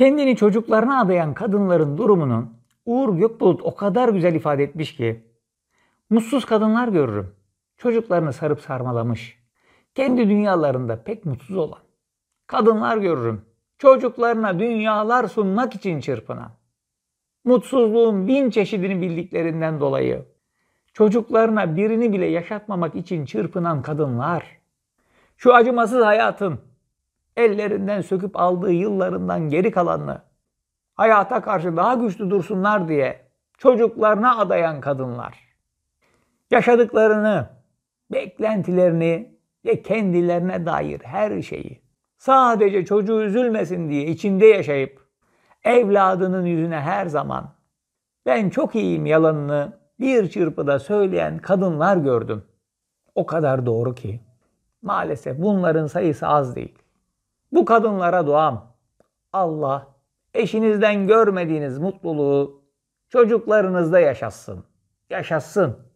Kendini çocuklarına adayan kadınların durumunun Uğur Gökbulut o kadar güzel ifade etmiş ki mutsuz kadınlar görürüm. Çocuklarını sarıp sarmalamış. Kendi dünyalarında pek mutsuz olan. Kadınlar görürüm. Çocuklarına dünyalar sunmak için çırpınan. Mutsuzluğun bin çeşidini bildiklerinden dolayı çocuklarına birini bile yaşatmamak için çırpınan kadınlar. Şu acımasız hayatın ellerinden söküp aldığı yıllarından geri kalanını hayata karşı daha güçlü dursunlar diye çocuklarına adayan kadınlar yaşadıklarını, beklentilerini ve kendilerine dair her şeyi sadece çocuğu üzülmesin diye içinde yaşayıp evladının yüzüne her zaman ben çok iyiyim yalanını bir çırpıda söyleyen kadınlar gördüm. O kadar doğru ki maalesef bunların sayısı az değil. Bu kadınlara duam. Allah eşinizden görmediğiniz mutluluğu çocuklarınızda yaşatsın. Yaşatsın.